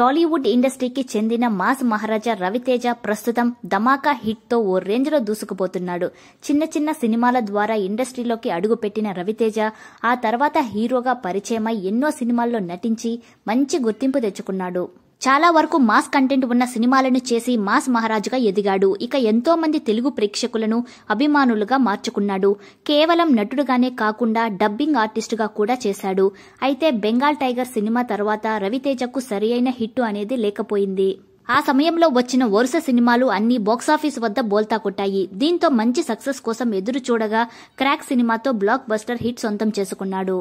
టాలీవుడ్ ఇండస్ట్రీకి చెందిన మాస్ మహారాజా రవితేజ ప్రస్తుతం ధమాకా హిట్తో ఓ రేంజ్లో దూసుకుపోతున్నాడు చిన్న చిన్న సినిమాల ద్వారా ఇండస్ట్రీలోకి అడుగుపెట్టిన రవితేజ ఆ తర్వాత హీరోగా పరిచయమై ఎన్నో సినిమాల్లో నటించి మంచి గుర్తింపు తెచ్చుకున్నాడు చాలా వరకు మాస్ కంటెంట్ ఉన్న సినిమాలను చేసి మాస్ మహారాజుగా ఎదిగాడు ఇక ఎంతో మంది తెలుగు ప్రేక్షకులను అభిమానులుగా మార్చుకున్నాడు కేవలం నటుడుగానే కాకుండా డబ్బింగ్ ఆర్టిస్టుగా కూడా చేశాడు అయితే బెంగాల్ టైగర్ సినిమా తర్వాత రవితేజకు సరియైన హిట్టు అనేది లేకపోయింది ఆ సమయంలో వచ్చిన వరుస సినిమాలు అన్ని బాక్సాఫీస్ వద్ద బోల్తా కొట్టాయి దీంతో మంచి సక్సెస్ కోసం ఎదురు చూడగా క్రాక్ సినిమాతో బ్లాక్ బస్టర్ హిట్ సొంతం చేసుకున్నాడు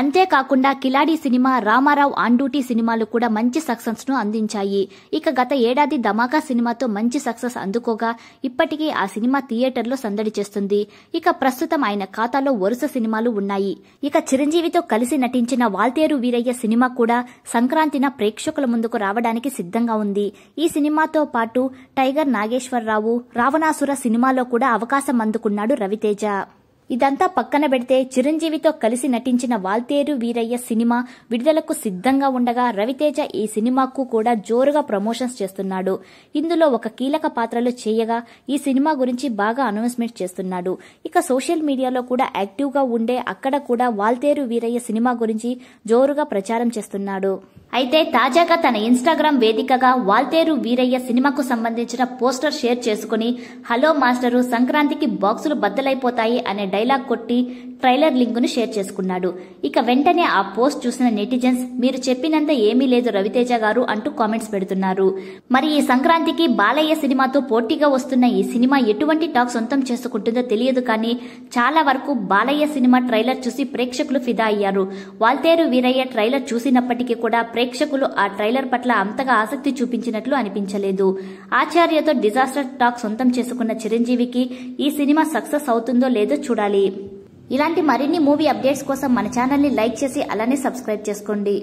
అంతేకాకుండా కిలాడి సినిమా రామారావు ఆండూటి సినిమాలు కూడా మంచి సక్సెస్ ను అందించాయి ఇక గత ఏడాది ధమాకా సినిమాతో మంచి సక్సెస్ అందుకోగా ఇప్పటికీ ఆ సినిమా థియేటర్లో సందడి చేస్తుంది ఇక ప్రస్తుతం ఆయన ఖాతాలో వరుస సినిమాలు ఉన్నాయి ఇక చిరంజీవితో కలిసి నటించిన వాల్తేరు వీరయ్య సినిమా కూడా సంక్రాంతిన ప్రేక్షకుల ముందుకు రావడానికి సిద్ధంగా ఉంది ఈ సినిమాతో పాటు టైగర్ నాగేశ్వరరావు రావణాసుర సినిమాలో కూడా అవకాశం అందుకున్నాడు రవితేజ ఇదంతా పక్కన పెడితే చిరంజీవితో కలిసి నటించిన వాల్తేరు వీరయ్య సినిమా విడుదలకు సిద్ధంగా ఉండగా రవితేజ ఈ సినిమాకు కూడా జోరుగా ప్రమోషన్స్ చేస్తున్నాడు ఇందులో ఒక కీలక పాత్రలు చేయగా ఈ సినిమా గురించి బాగా అనౌన్స్మెంట్ చేస్తున్నాడు ఇక సోషల్ మీడియాలో కూడా యాక్టివ్గా ఉండే అక్కడ కూడా వాల్తేరు వీరయ్య సినిమా గురించి జోరుగా ప్రచారం చేస్తున్నాడు అయితే తాజాగా తన ఇన్స్టాగ్రామ్ వేదికగా వాల్తేరు వీరయ్య సినిమాకు సంబంధించిన పోస్టర్ షేర్ చేసుకుని హలో మాస్టరు సంక్రాంతికి బాక్సులు బద్దలైపోతాయి అనే డైలాగ్ కొట్టి ట్రైలర్ ను షేర్ చేసుకున్నాడు ఇక వెంటనే ఆ పోస్ట్ చూసిన నెటిజన్స్ మీరు చెప్పినంత ఏమీ లేదు రవితేజ గారు అంటూ కామెంట్స్ పెడుతున్నారు మరి ఈ సంక్రాంతికి బాలయ్య సినిమాతో పోటీగా వస్తున్న ఈ సినిమా ఎటువంటి టాక్ సొంతం చేసుకుంటుందో తెలియదు కానీ చాలా వరకు బాలయ్య సినిమా ట్రైలర్ చూసి ప్రేక్షకులు ఫిదా అయ్యారు వాల్తేరు వీరయ్య ట్రైలర్ చూసినప్పటికీ కూడా ప్రేక్షకులు ఆ ట్రైలర్ పట్ల అంతగా ఆసక్తి చూపించినట్లు అనిపించలేదు ఆచార్యతో డిజాస్టర్ టాక్ సొంతం చేసుకున్న చిరంజీవికి ఈ సినిమా సక్సెస్ అవుతుందో లేదో చూడాలి ఇలాంటి మరిన్ని మూవీ అప్డేట్స్ కోసం మన ఛానల్ని లైక్ చేసి అలానే సబ్స్క్రైబ్ చేసుకోండి